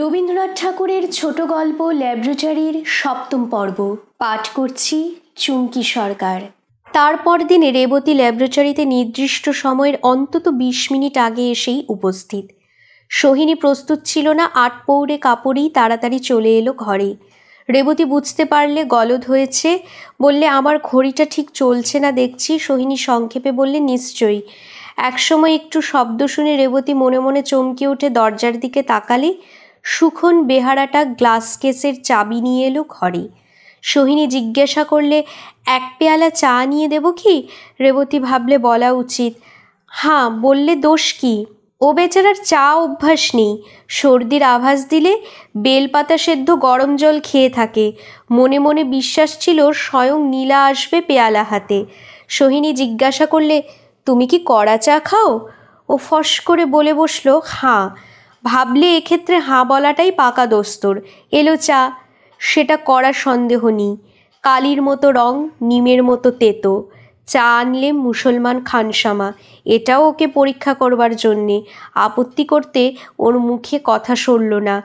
রবীন্দ্রনাথ ঠাকুরের ছোট গল্প ল্যাবরেটরির সপ্তম পর্ব পাঠ করছি চুমকি সরকার তারপর দিনে রেবতী ল্যাবরেটরিতে নির্দিষ্ট সময়ের অন্তত বিশ মিনিট আগে এসেই উপস্থিত সোহিনী প্রস্তুত ছিল না আট পৌরে কাপড়েই তাড়াতাড়ি চলে এলো ঘরে রেবতী বুঝতে পারলে গলদ হয়েছে বললে আমার ঘড়িটা ঠিক চলছে না দেখছি সোহিনী সংক্ষেপে বললে নিশ্চয়ই একসময় একটু শব্দ শুনে রেবতী মনে মনে চমকে উঠে দরজার দিকে তাকালে সুখন বেহারাটা গ্লাস কেসের চাবি নিয়ে এলো ঘরে সোহিনী জিজ্ঞাসা করলে এক পেয়ালা চা নিয়ে দেব কি রেবতী ভাবলে বলা উচিত হাঁ বললে দোষ কি ও বেচারার চা অভ্যাস নেই সর্দির আভাস দিলে বেলপাতা সেদ্ধ গরম জল খেয়ে থাকে মনে মনে বিশ্বাস ছিল স্বয়ং নীলা আসবে পেয়ালা হাতে সোহিনী জিজ্ঞাসা করলে তুমি কি কড়া চা খাও ও ফস করে বলে বসলো হাঁ ভাবলে এক্ষেত্রে হাঁ বলাটাই পাকা দস্তর এলো চা সেটা করা সন্দেহ নেই কালির মতো রং নিমের মতো তেতো চা আনলে মুসলমান খানসামা এটাও ওকে পরীক্ষা করবার জন্যে আপত্তি করতে ওর মুখে কথা সরল না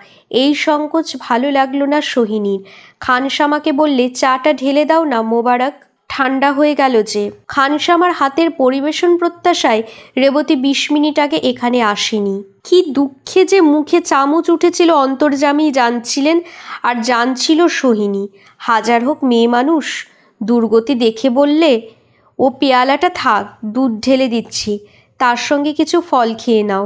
এই সংকোচ ভালো লাগলো না সোহিনীর খানসামাকে বললে চাটা ঢেলে দাও না মোবারক ঠান্ডা হয়ে গেল যে খানসামার হাতের পরিবেশন প্রত্যাশায় রেবতী বিশ মিনিট আগে এখানে আসেনি কি দুঃখে যে মুখে চামচ উঠেছিল অন্তর্জামী জানছিলেন আর জানছিল সোহিনী হাজার হোক মেয়ে মানুষ দুর্গতি দেখে বললে ও পেয়ালাটা থাক দুধ ঢেলে দিচ্ছি তার সঙ্গে কিছু ফল খেয়ে নাও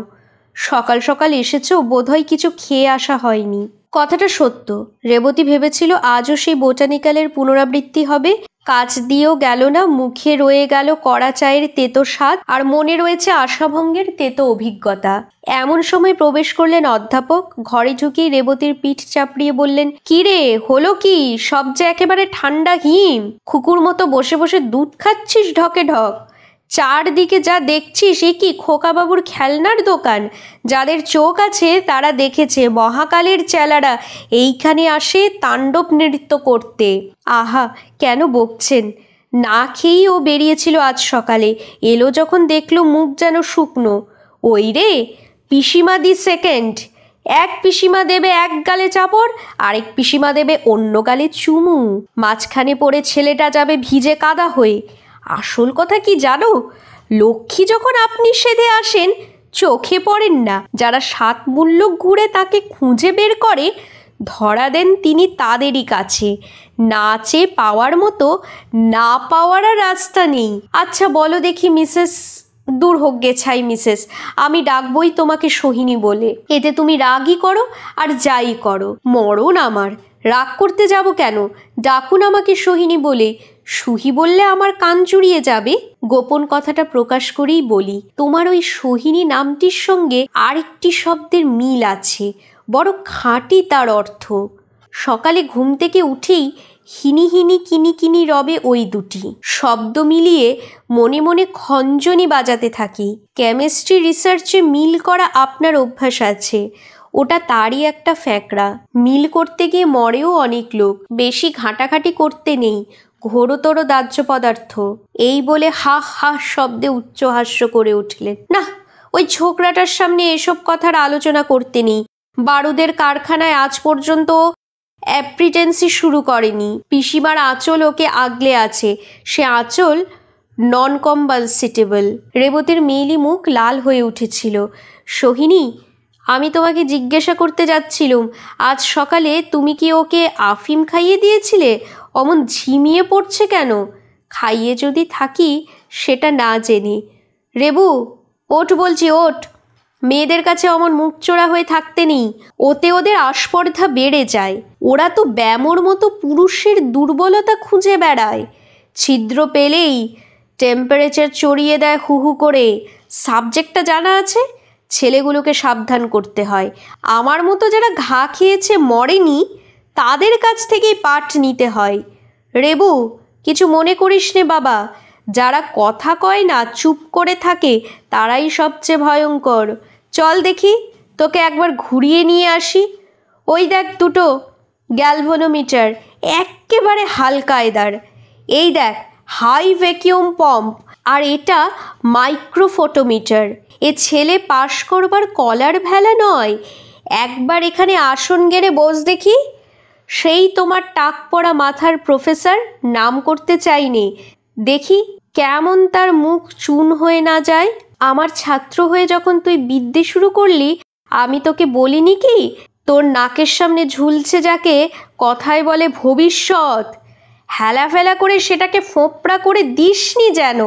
সকাল সকাল এসেছ বোধহয় কিছু খেয়ে আসা হয়নি কথাটা সত্য রেবতী ভেবেছিল আজও সেই বোটানিক্যালের পুনরাবৃত্তি হবে কাজ দিয়েও গেল না মুখে রয়ে গেল কড়া চায়ের তেতো স্বাদ আর মনে রয়েছে আশাভঙ্গের তেতো অভিজ্ঞতা এমন সময় প্রবেশ করলেন অধ্যাপক ঘরে ঢুকিয়ে রেবতীর পিঠ চাপড়িয়ে বললেন কি রে হলো কি সব যে একেবারে ঠান্ডা হিম খুকুর মতো বসে বসে দুধ খাচ্ছিস ঢকে ঢক চারদিকে যা দেখছি সে কি খোকাবাবুর খেলনার দোকান যাদের চোখ আছে তারা দেখেছে মহাকালের চেলারা এইখানে আসে তাণ্ডব নৃত্য করতে আহা কেন বকছেন না খেয়েই ও বেরিয়েছিল আজ সকালে এলো যখন দেখলো মুখ যেন শুকনো ওই রে পিসিমা দি সেকেন্ড এক পিসিমা দেবে এক গালে চাপড় আরেক পিসিমা দেবে অন্য গালে চুমু মাঝখানে পড়ে ছেলেটা যাবে ভিজে কাদা হয়ে আসল কথা কি জানো লক্ষ্মী যখন আপনি সেধে আসেন চোখে পড়েন না যারা সাত মূল্য ঘুরে তাকে খুঁজে বের করে ধরা দেন তিনি তাদেরই কাছে না চেয়ে পাওয়ার মতো না পাওয়ার আর রাস্তা নেই আচ্ছা বলো দেখি মিসেস দূর হোক গেছাই মিসেস আমি ডাকবই তোমাকে সোহিনী বলে এতে তুমি রাগই করো আর যাই করো মরণ আমার রাগ করতে যাব কেন ডাকুন আমাকে সোহিনী বলে সহি বললে আমার কান চুড়িয়ে যাবে গোপন কথাটা প্রকাশ করেই বলি তোমার ওই সোহিনী নামটির সঙ্গে আরেকটি শব্দের মিল আছে বড় খাঁটি তার অর্থ সকালে ঘুম থেকে উঠেই হিনি হিনি কিনি কিনি রবে ওই দুটি শব্দ মিলিয়ে মনে মনে খঞ্জনি বাজাতে থাকি কেমিস্ট্রি রিসার্চে মিল করা আপনার অভ্যাস আছে ওটা তারই একটা ফ্যাকড়া মিল করতে গিয়ে মরেও অনেক লোক বেশি ঘাঁটাঘাঁটি করতে নেই ঘোরতর দাহ্য পদার্থ এই বলে হা হা শব্দে উচ্চ হাস্য করে উঠলেন না ওই ছোকরাটার সামনে এসব কথার আলোচনা করতে নেই বারুদের কারখানায় আজ পর্যন্ত অ্যাপ্রিটেন্সি শুরু করেনি পিসিমার আঁচল ওকে আগলে আছে সে আঁচল নন কম্বালসিটেবল রেবতীর মেইলি মুখ লাল হয়ে উঠেছিল সোহিনী আমি তোমাকে জিজ্ঞাসা করতে যাচ্ছিলুম আজ সকালে তুমি কি ওকে আফিম খাইয়ে দিয়েছিলে অমন ঝিমিয়ে পড়ছে কেন খাইয়ে যদি থাকি সেটা না জেনে রেবু ওট বলছি ওট মেয়েদের কাছে অমন মুখ চোরা হয়ে থাকতে নেই ওতে ওদের আস্পর্ধা বেড়ে যায় ওরা তো ব্যামোর মতো পুরুষের দুর্বলতা খুঁজে বেড়ায় ছিদ্র পেলেই টেম্পারেচার চড়িয়ে দেয় হু হু করে সাবজেক্টটা জানা আছে ছেলেগুলোকে সাবধান করতে হয় আমার মতো যারা ঘা খেয়েছে মরেনি তাদের কাছ থেকেই পাঠ নিতে হয় রেবু কিছু মনে করিস নে বাবা যারা কথা কয় না চুপ করে থাকে তারাই সবচেয়ে ভয়ঙ্কর চল দেখি তোকে একবার ঘুরিয়ে নিয়ে আসি ওই দেখ দুটো গ্যালভনোমিটার একেবারে হালকা এদার এই দেখ হাই ভ্যাকিউম পাম্প আর এটা মাইক্রোফোটোমিটার এ ছেলে পাশ করবার কলার ভেলা নয় একবার এখানে আসন গেড়ে বস দেখি সেই তোমার টাক পড়া মাথার প্রফেসর নাম করতে চাইনি দেখি কেমন তার মুখ চুন হয়ে না যায় আমার ছাত্র হয়ে যখন তুই বিদ্যে শুরু করলি আমি তোকে বলিনি কি তোর নাকের সামনে ঝুলছে যাকে কথায় বলে ভবিষ্যৎ হেলা ফেলা করে সেটাকে ফোঁপড়া করে দিসনি যেন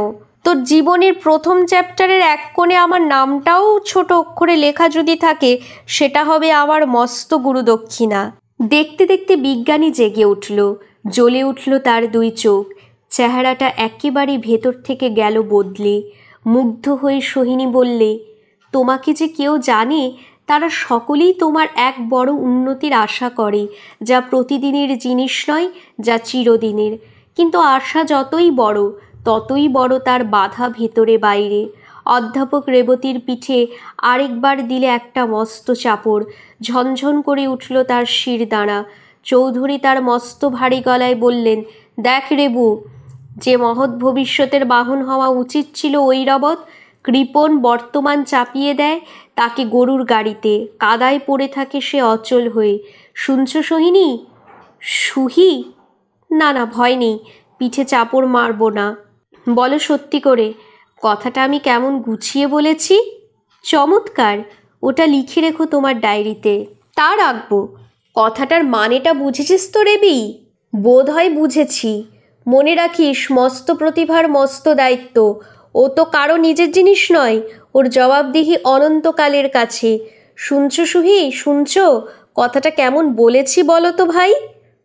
তোর জীবনের প্রথম চ্যাপ্টারের এক কোণে আমার নামটাও ছোট অক্ষরে লেখা যদি থাকে সেটা হবে আমার মস্ত গুরুদক্ষিণা দেখতে দেখতে বিজ্ঞানী জেগে উঠল জ্বলে উঠল তার দুই চোখ চেহারাটা একেবারে ভেতর থেকে গেল বদলে মুগ্ধ হয়ে সোহিনী বললে তোমাকে যে কেউ জানে তারা সকলেই তোমার এক বড় উন্নতির আশা করে যা প্রতিদিনের জিনিস নয় যা চিরদিনের কিন্তু আশা যতই বড় ততই বড় তার বাধা ভেতরে বাইরে অধ্যাপক রেবতীর পিঠে আরেকবার দিলে একটা মস্ত চাপড় ঝনঝন করে উঠল তার শির দাঁড়া চৌধুরী তার মস্ত ভারী গলায় বললেন দেখ রেবু যে মহৎ ভবিষ্যতের বাহন হওয়া উচিত ছিল ওই রবত কৃপন বর্তমান চাপিয়ে দেয় তাকে গরুর গাড়িতে কাদায় পড়ে থাকে সে অচল হয়ে শুনছ সোহিনী সুহি না না ভয় নেই পিঠে চাপড় মারব না বলো সত্যি করে কথাটা আমি কেমন গুছিয়ে বলেছি চমৎকার ওটা লিখে রেখো তোমার ডায়েরিতে তা রাখবো কথাটার মানেটা বুঝেছিস তো রেবি বোধ হয় বুঝেছি মনে রাখিস মস্ত প্রতিভার মস্ত দায়িত্ব ও তো কারো নিজের জিনিস নয় ওর জবাবদিহি অনন্তকালের কাছে শুনছো সুহি শুনছো কথাটা কেমন বলেছি বলো তো ভাই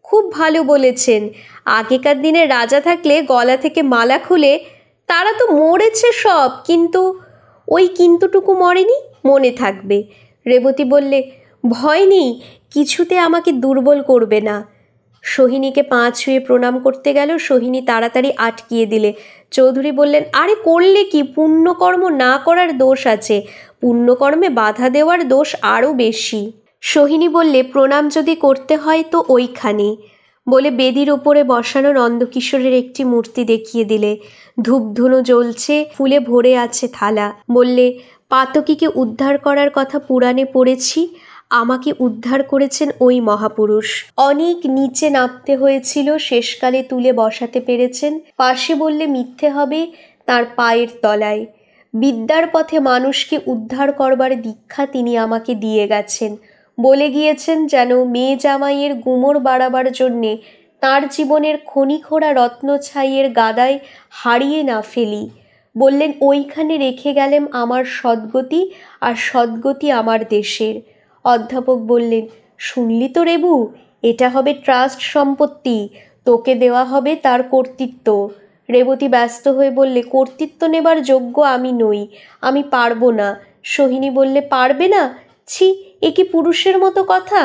খুব ভালো বলেছেন আগেকার দিনে রাজা থাকলে গলা থেকে মালা খুলে তারা তো মরেছে সব কিন্তু ওই কিন্তুটুকু মরেনি মনে থাকবে রেবতী বললে ভয় নেই কিছুতে আমাকে দুর্বল করবে না সোহিনীকে পা ছুঁয়ে প্রণাম করতে গেল সোহিনী তাড়াতাড়ি আটকিয়ে দিলে চৌধুরী বললেন আরে করলে কি পুণ্যকর্ম না করার দোষ আছে পুণ্যকর্মে বাধা দেওয়ার দোষ আরও বেশি সোহিনী বললে প্রণাম যদি করতে হয় তো ওইখানে বলে বেদির ওপরে বসানো নন্দকিশোরের একটি মূর্তি দেখিয়ে দিলে ধূপধুনো জ্বলছে ফুলে ভরে আছে থালা বললে পাতকিকে উদ্ধার করার কথা পুরাণে পড়েছি আমাকে উদ্ধার করেছেন ওই মহাপুরুষ অনেক নিচে নামতে হয়েছিল শেষকালে তুলে বসাতে পেরেছেন পাশে বললে মিথ্যে হবে তার পায়ের তলায় বিদ্যার পথে মানুষকে উদ্ধার করবার দীক্ষা তিনি আমাকে দিয়ে গেছেন বলে গিয়েছেন যেন মেয়ে জামাইয়ের গুমর বাড়াবার জন্যে তাঁর জীবনের খনিখোড়া রত্ন ছাইয়ের গাদায় হারিয়ে না ফেলি বললেন ওইখানে রেখে গেলেন আমার সদ্গতি আর সদ্গতি আমার দেশের অধ্যাপক বললেন শুনলি তো রেবু এটা হবে ট্রাস্ট সম্পত্তি তোকে দেওয়া হবে তার কর্তৃত্ব রেবতী ব্যস্ত হয়ে বললে কর্তৃত্ব নেবার যোগ্য আমি নই আমি পারবো না সোহিনী বললে পারবে না ছি এ কি পুরুষের মতো কথা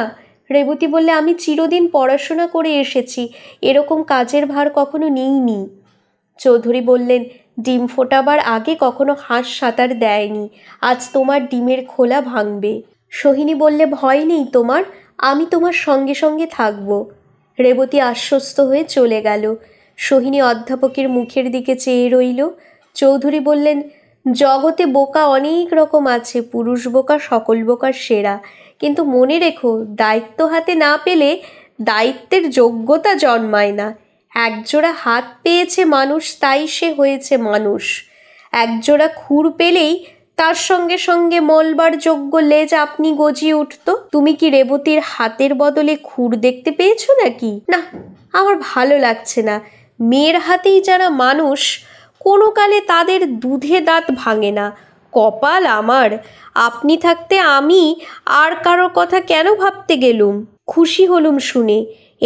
রেবতী বললে আমি চিরদিন পড়াশোনা করে এসেছি এরকম কাজের ভার কখনো নিইনি চৌধুরী বললেন ডিম ফোটাবার আগে কখনো হাঁস সাঁতার দেয়নি আজ তোমার ডিমের খোলা ভাঙবে সোহিনী বললে ভয় নেই তোমার আমি তোমার সঙ্গে সঙ্গে থাকব রেবতী আশ্বস্ত হয়ে চলে গেল সোহিনী অধ্যাপকের মুখের দিকে চেয়ে রইল চৌধুরী বললেন জগতে বোকা অনেক রকম আছে পুরুষ বোকা সকল বোকার সেরা কিন্তু মনে রেখো দায়িত্ব হাতে না পেলে দায়িত্বের যোগ্যতা জন্মায় না একজোড়া হাত পেয়েছে মানুষ তাই সে হয়েছে মানুষ একজোড়া খুর পেলেই তার সঙ্গে সঙ্গে মলবার যোগ্য লেজ আপনি গজিয়ে উঠত তুমি কি রেবতীর হাতের বদলে খুর দেখতে পেয়েছো নাকি না আমার ভালো লাগছে না মেয়ের হাতেই যারা মানুষ কোনো কালে তাদের দুধে দাঁত ভাঙে না কপাল আমার আপনি থাকতে আমি আর কারো কথা কেন ভাবতে গেলুম খুশি হলুম শুনে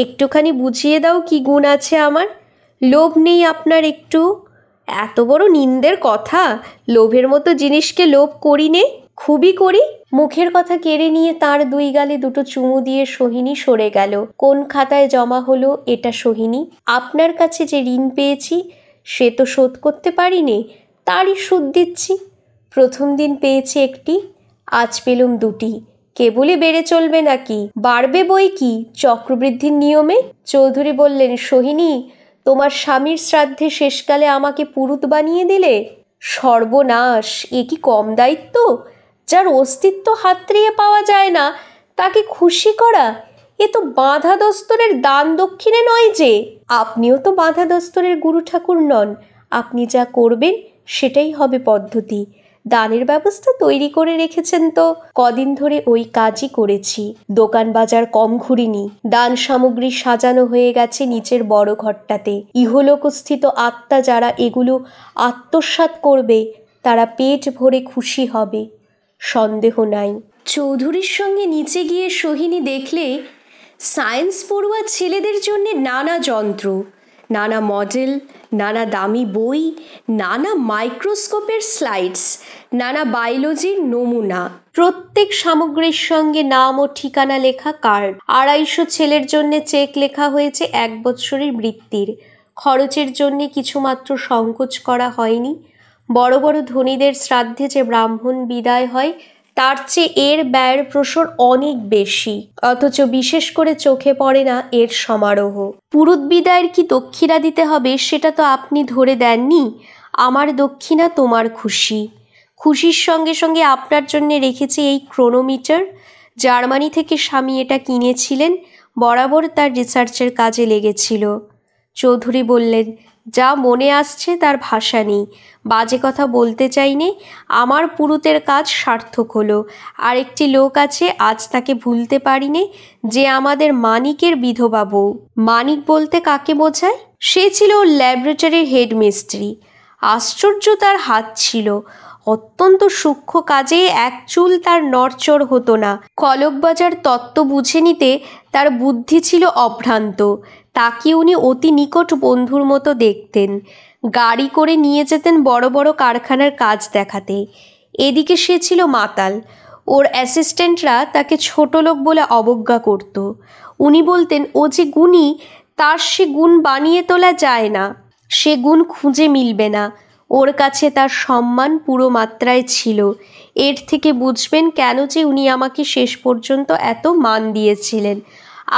একটুখানি বুঝিয়ে দাও কি গুণ আছে আমার লোভ নেই আপনার একটু এত বড় নিন্দের কথা লোভের মতো জিনিসকে লোভ করি নে খুবই করি মুখের কথা কেড়ে নিয়ে তার দুই গালে দুটো চুমু দিয়ে সোহিনী সরে গেল কোন খাতায় জমা হলো এটা সোহিনী আপনার কাছে যে ঋণ পেয়েছি সে তো শোধ করতে পারিনি তারই সুদ দিচ্ছি প্রথম দিন পেয়েছি একটি আজ পেলুম দুটি কেবলই বেড়ে চলবে নাকি বাড়বে বই কি চক্রবৃদ্ধির নিয়মে চৌধুরী বললেন সোহিনী তোমার স্বামীর শ্রাদ্ধে শেষকালে আমাকে পুরুত বানিয়ে দিলে সর্বনাশ এ কি কম দায়িত্ব যার অস্তিত্ব হাতড়িয়ে পাওয়া যায় না তাকে খুশি করা এ তো বাঁধা দস্তরের দান দক্ষিণে নয় যে আপনিও তো বাঁধা দস্তরের গুরু ঠাকুর নন আপনি যা করবেন সেটাই হবে পদ্ধতি দানের ব্যবস্থা তৈরি করে রেখেছেন তো কদিন ধরে ওই কাজই করেছি দোকান বাজার কম ঘুরিনি দান সামগ্রী সাজানো হয়ে গেছে নিচের বড় ঘরটাতে ইহলোকস্থিত আত্মা যারা এগুলো আত্মসাত করবে তারা পেট ভরে খুশি হবে সন্দেহ নাই চৌধুরীর সঙ্গে নিচে গিয়ে সোহিনী দেখলে সায়েন্স পড়ুয়া ছেলেদের জন্য নানা যন্ত্র নানা মডেল নানা দামি বই নানা মাইক্রোস্কোপের স্লাইডস নানা বায়োলজির নমুনা প্রত্যেক সামগ্রীর সঙ্গে নাম ও ঠিকানা লেখা কার্ড আড়াইশো ছেলের জন্য চেক লেখা হয়েছে এক বৎসরের বৃত্তির খরচের জন্যে কিছুমাত্র সংকোচ করা হয়নি বড় বড় ধনীদের শ্রাদ্ধে যে ব্রাহ্মণ বিদায় হয় তার চেয়ে এর ব্যয়ের প্রসর অনেক বেশি অথচ বিশেষ করে চোখে পড়ে না এর সমারোহ পুরুত বিদায়ের কি দক্ষিণা দিতে হবে সেটা তো আপনি ধরে দেননি আমার দক্ষিণা তোমার খুশি খুশির সঙ্গে সঙ্গে আপনার জন্য রেখেছি এই ক্রোনোমিটার জার্মানি থেকে স্বামী এটা কিনেছিলেন বরাবর তার রিসার্চের কাজে লেগেছিল চৌধুরী বললেন যা মনে আসছে তার ভাষা নেই বাজে কথা বলতে চাইনি আমার পুরুতের কাজ সার্থক হলো আরেকটি লোক আছে আজ তাকে ভুলতে পারিনি যে আমাদের মানিকের বিধবা বউ মানিক বলতে কাকে বোঝায় সে ছিল ল্যাবরেটরির হেডমিস্ত্রি আশ্চর্য তার হাত ছিল অত্যন্ত সূক্ষ্ম কাজে এক চুল তার নড়চড় হতো না কলকবাজার তত্ত্ব বুঝে নিতে তার বুদ্ধি ছিল অভ্রান্ত তাকে উনি অতি নিকট বন্ধুর মতো দেখতেন গাড়ি করে নিয়ে যেতেন বড় বড় কারখানার কাজ দেখাতে এদিকে সে ছিল মাতাল ওর অ্যাসিস্ট্যান্টরা তাকে ছোট লোক বলে অবজ্ঞা করত উনি বলতেন ও যে গুণী তার সে গুণ বানিয়ে তোলা যায় না সে গুণ খুঁজে মিলবে না ওর কাছে তার সম্মান পুরো মাত্রায় ছিল এর থেকে বুঝবেন কেন যে উনি আমাকে শেষ পর্যন্ত এত মান দিয়েছিলেন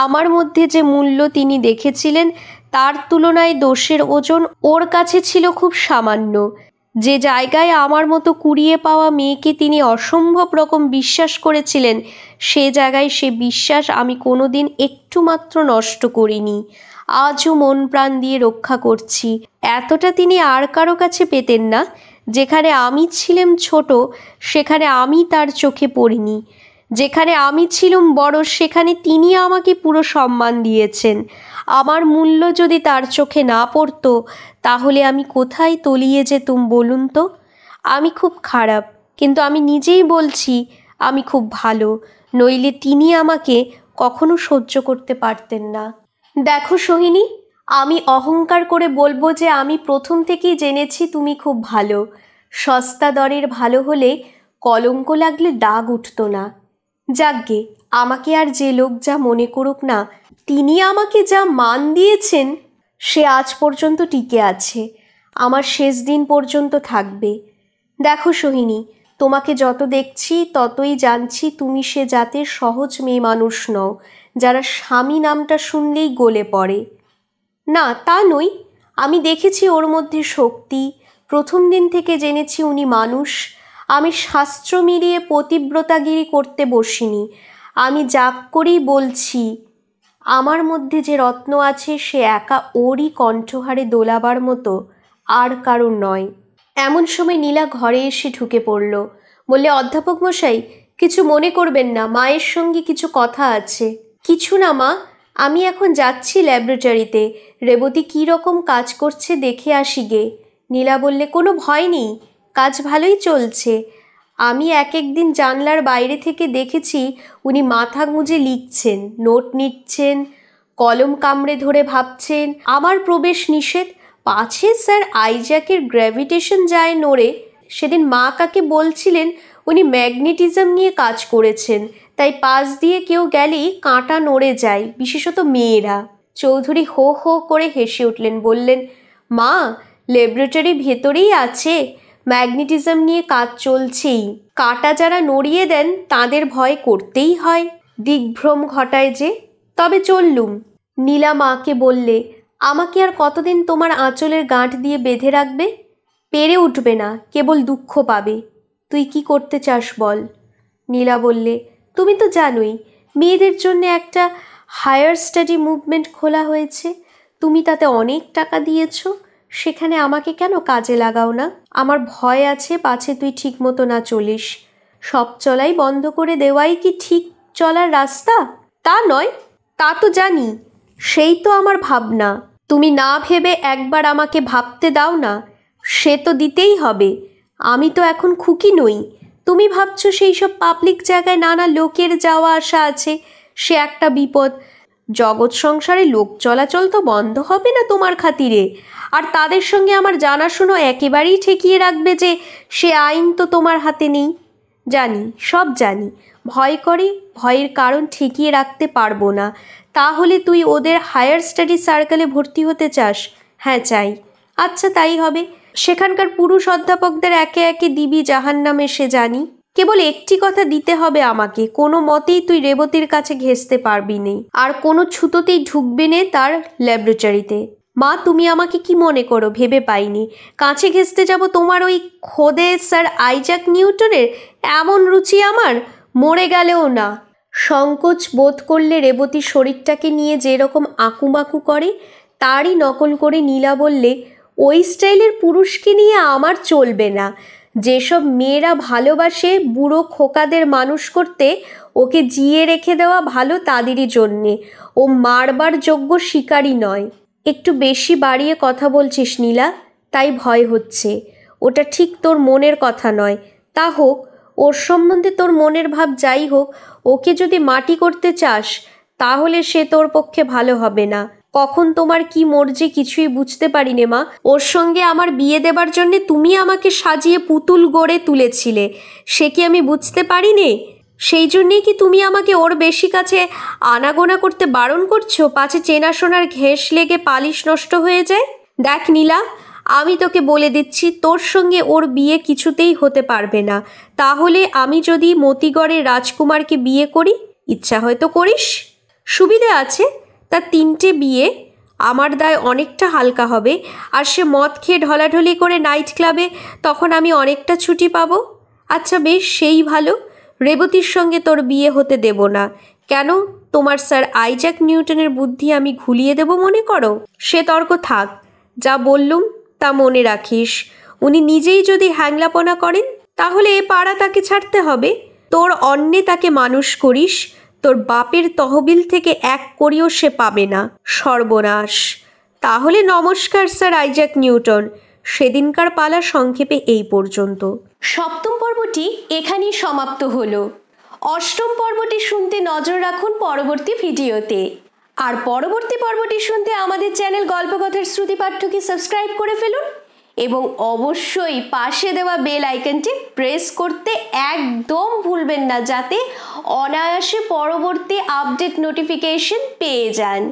আমার মধ্যে যে মূল্য তিনি দেখেছিলেন তার তুলনায় দোষের ওজন ওর কাছে ছিল খুব সামান্য যে জায়গায় আমার মতো কুড়িয়ে পাওয়া মেয়েকে তিনি অসম্ভব রকম বিশ্বাস করেছিলেন সে জায়গায় সে বিশ্বাস আমি কোনো দিন একটু মাত্র নষ্ট করিনি আজও মন প্রাণ দিয়ে রক্ষা করছি এতটা তিনি আর কারো কাছে পেতেন না যেখানে আমি ছিলাম ছোট সেখানে আমি তার চোখে পড়িনি যেখানে আমি ছিলুম বড় সেখানে তিনি আমাকে পুরো সম্মান দিয়েছেন আমার মূল্য যদি তার চোখে না পড়তো তাহলে আমি কোথায় তলিয়ে যেতুম বলুন তো আমি খুব খারাপ কিন্তু আমি নিজেই বলছি আমি খুব ভালো নইলে তিনি আমাকে কখনো সহ্য করতে পারতেন না দেখো সোহিনী আমি অহংকার করে বলবো যে আমি প্রথম থেকেই জেনেছি তুমি খুব ভালো সস্তা দরের ভালো হলে কলঙ্ক লাগলে দাগ উঠত না যাকগে আমাকে আর যে লোক যা মনে করুক না তিনি আমাকে যা মান দিয়েছেন সে আজ পর্যন্ত টিকে আছে আমার শেষ দিন পর্যন্ত থাকবে দেখো সোহিনী তোমাকে যত দেখছি ততই জানছি তুমি সে জাতের সহজ মেয়ে মানুষ নও যারা স্বামী নামটা শুনলেই গলে পড়ে না তা নই আমি দেখেছি ওর মধ্যে শক্তি প্রথম দিন থেকে জেনেছি উনি মানুষ আমি শাস্ত্র মিলিয়ে পতিব্রতাগিরি করতে বসিনি আমি যাক করেই বলছি আমার মধ্যে যে রত্ন আছে সে একা ওরই কণ্ঠহারে দোলাবার মতো আর কারণ নয় এমন সময় নীলা ঘরে এসে ঢুকে পড়ল বললে অধ্যাপক মশাই কিছু মনে করবেন না মায়ের সঙ্গে কিছু কথা আছে কিছু না মা আমি এখন যাচ্ছি ল্যাবরেটরিতে রেবতী কী রকম কাজ করছে দেখে আসি গে নীলা বললে কোনো ভয় নেই কাজ ভালোই চলছে আমি এক একদিন জানলার বাইরে থেকে দেখেছি উনি মাথা গুঁজে লিখছেন নোট নিচ্ছেন কলম কামড়ে ধরে ভাবছেন আমার প্রবেশ নিষেধ পাছে স্যার আইজ্যাকের গ্র্যাভিটেশন যায় নড়ে সেদিন মা কাকে বলছিলেন উনি ম্যাগনেটিজম নিয়ে কাজ করেছেন তাই পাশ দিয়ে কেউ গেলেই কাঁটা নড়ে যায় বিশেষত মেয়েরা চৌধুরী হো হো করে হেসে উঠলেন বললেন মা ল্যাবরেটরি ভেতরেই আছে ম্যাগনেটিজম নিয়ে কাজ চলছেই কাঁটা যারা নড়িয়ে দেন তাদের ভয় করতেই হয় দিগ্ভ্রম ঘটায় যে তবে চললুম নীলা মাকে বললে আমাকে আর কতদিন তোমার আঁচলের গাঁট দিয়ে বেঁধে রাখবে পেরে উঠবে না কেবল দুঃখ পাবে তুই কি করতে চাস বল নীলা বললে তুমি তো জানোই মেয়েদের জন্য একটা হায়ার স্টাডি মুভমেন্ট খোলা হয়েছে তুমি তাতে অনেক টাকা দিয়েছো সেখানে আমাকে কেন কাজে লাগাও না আমার ভয় আছে পাছে তুই ঠিক মতো না চলিস সব চলাই বন্ধ করে দেওয়াই কি ঠিক চলার রাস্তা তা নয় তা তো জানি সেই তো আমার ভাবনা তুমি না ভেবে একবার আমাকে ভাবতে দাও না সে তো দিতেই হবে আমি তো এখন খুকি নই তুমি ভাবছো সেই সব পাবলিক জায়গায় নানা লোকের যাওয়া আসা আছে সে একটা বিপদ জগৎ সংসারে লোক চলাচল তো বন্ধ হবে না তোমার খাতিরে আর তাদের সঙ্গে আমার জানাশুনো একেবারেই ঠেকিয়ে রাখবে যে সে আইন তো তোমার হাতে নেই জানি সব জানি ভয় করে ভয়ের কারণ ঠেকিয়ে রাখতে পারবো না তাহলে তুই ওদের হায়ার স্টাডি সার্কেলে ভর্তি হতে চাস হ্যাঁ চাই আচ্ছা তাই হবে সেখানকার পুরুষ অধ্যাপকদের একে একে দিবি জাহান নামে সে জানি কেবল একটি কথা দিতে হবে আমাকে কোনো মতেই তুই রেবতীর কাছে ঘেসতে পারবি নেই আর কোনো ছুতোতেই ঢুকবে নে তার ল্যাবরেটরিতে মা তুমি আমাকে কি মনে করো ভেবে পাইনি কাছে ঘেসতে যাব তোমার ওই খোদে স্যার আইজাক নিউটনের এমন রুচি আমার মরে গেলেও না সংকোচ বোধ করলে রেবতী শরীরটাকে নিয়ে যেরকম আঁকুমাকু করে তারই নকল করে নীলা বললে ওই স্টাইলের পুরুষকে নিয়ে আমার চলবে না যেসব মেয়েরা ভালোবাসে বুড়ো খোকাদের মানুষ করতে ওকে জিয়ে রেখে দেওয়া ভালো তাদেরই জন্যে ও মারবার যোগ্য শিকারই নয় একটু বেশি বাড়িয়ে কথা বলছিস নীলা তাই ভয় হচ্ছে ওটা ঠিক তোর মনের কথা নয় তা হোক ওর সম্বন্ধে তোর মনের ভাব যাই হোক ওকে যদি মাটি করতে চাস তাহলে সে তোর পক্ষে ভালো হবে না কখন তোমার কি মর্জি কিছুই বুঝতে নে মা ওর সঙ্গে আমার বিয়ে দেবার জন্যে তুমি আমাকে সাজিয়ে পুতুল গড়ে তুলেছিলে সে কি আমি বুঝতে পারিনি সেই জন্যেই কি তুমি আমাকে ওর বেশি কাছে আনাগোনা করতে বারণ করছো পাছে চেনাশোনার ঘেঁস লেগে পালিশ নষ্ট হয়ে যায় দেখ নীলা আমি তোকে বলে দিচ্ছি তোর সঙ্গে ওর বিয়ে কিছুতেই হতে পারবে না তাহলে আমি যদি মতিগড়ের রাজকুমারকে বিয়ে করি ইচ্ছা হয়তো করিস সুবিধে আছে তার তিনটে বিয়ে আমার দায় অনেকটা হালকা হবে আর সে মদ খেয়ে ঢলাঢলি করে নাইট ক্লাবে তখন আমি অনেকটা ছুটি পাব আচ্ছা বেশ সেই ভালো রেবতীর সঙ্গে তোর বিয়ে হতে দেব না কেন তোমার স্যার আইজাক নিউটনের বুদ্ধি আমি ঘুলিয়ে দেব মনে করো সে তর্ক থাক যা বললুম তা মনে রাখিস উনি নিজেই যদি হ্যাংলাপনা করেন তাহলে এ পাড়া তাকে ছাড়তে হবে তোর অন্যে তাকে মানুষ করিস তোর বাপের তহবিল থেকে এক করিও সে পাবে না সর্বনাশ তাহলে নমস্কার স্যার আইজ্যাক নিউটন সেদিনকার পালা সংক্ষেপে এই পর্যন্ত সপ্তম পর্বটি এখানেই সমাপ্ত হলো অষ্টম পর্বটি শুনতে নজর রাখুন পরবর্তী ভিডিওতে আর পরবর্তী পর্বটি শুনতে আমাদের চ্যানেল গল্পকথার শ্রুতি পাঠ্যকে সাবস্ক্রাইব করে ফেলুন এবং অবশ্যই পাশে দেওয়া বেল আইকনটি প্রেস করতে একদম ভুলবেন না যাতে অনায়াসে পরবর্তী আপডেট নোটিফিকেশন পেয়ে যান